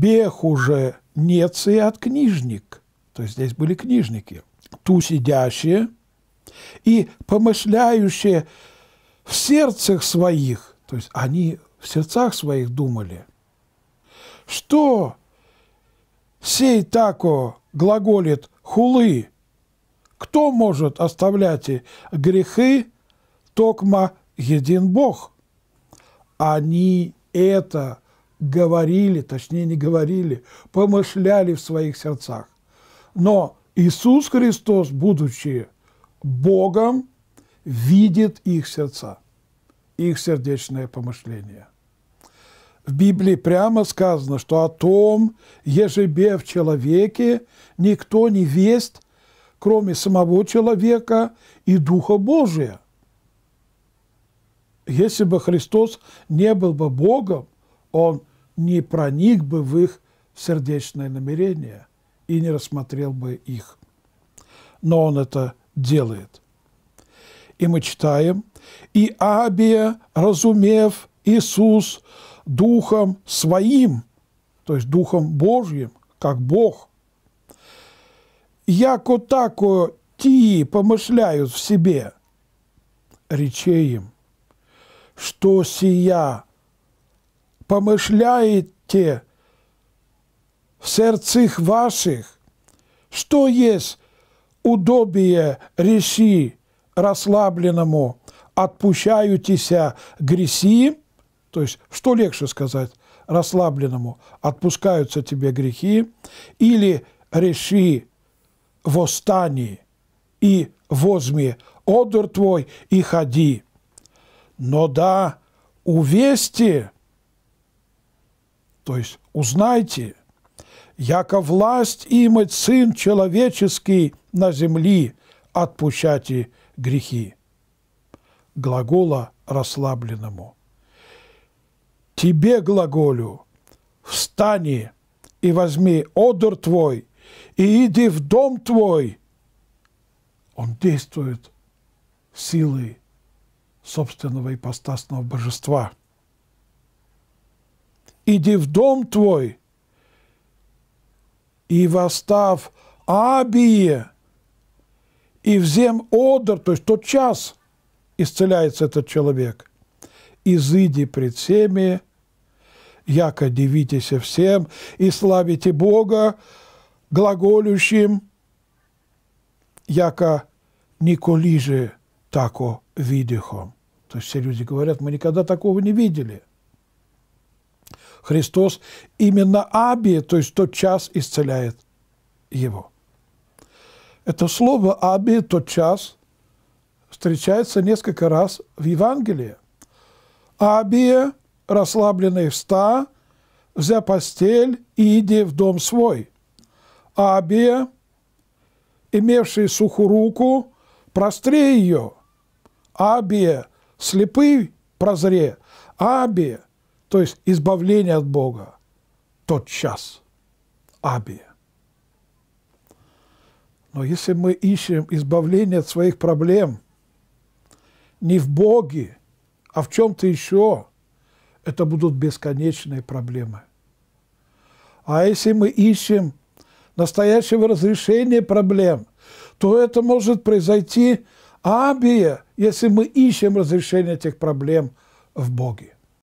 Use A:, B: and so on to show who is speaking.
A: беху же нецы от а книжник». То есть здесь были книжники. «Ту сидящие и помышляющие в сердцах своих». То есть они в сердцах своих думали. «Что сей тако глаголит хулы?» Кто может оставлять грехи? Токма един Бог. Они это говорили, точнее не говорили, помышляли в своих сердцах. Но Иисус Христос, будучи Богом, видит их сердца, их сердечное помышление. В Библии прямо сказано, что о том, ежебе в человеке, никто не весть, кроме самого человека и Духа Божия. Если бы Христос не был бы Богом, Он не проник бы в их сердечное намерение и не рассмотрел бы их. Но он это делает. И мы читаем, «И Абия, разумев Иисус духом своим, то есть духом Божьим, как Бог, яко тако тии помышляют в себе, речей что сия помышляете в сердцах ваших, что есть удобие реши расслабленному, отпущаетеся греси, то есть что легче сказать, расслабленному, отпускаются тебе грехи, или реши восстани и возьми одур твой и ходи. Но да, увести то есть узнайте, яко власть имать Сын Человеческий на земли, отпущайте грехи. Глагола расслабленному. Тебе глаголю, встани и возьми одор твой, и иди в дом твой. Он действует силой собственного ипостасного божества – иди в дом твой, и восстав Абие, и взем Одер, то есть тот час исцеляется этот человек, изыди пред всеми, яко дивитесь всем, и славите Бога глаголющим, яко николи же тако видихом. То есть все люди говорят, мы никогда такого не видели – Христос, именно Аби, то есть тот час, исцеляет его. Это слово «аби» – тот час встречается несколько раз в Евангелии. «Абия, расслабленный вста, взя постель и иди в дом свой». «Абия, имевший сухую руку, простре ее». «Абия, слепый прозре». «Абия, то есть избавление от Бога, тот час, Абия. Но если мы ищем избавление от своих проблем не в Боге, а в чем-то еще, это будут бесконечные проблемы. А если мы ищем настоящего разрешения проблем, то это может произойти абия, если мы ищем разрешение этих проблем в Боге.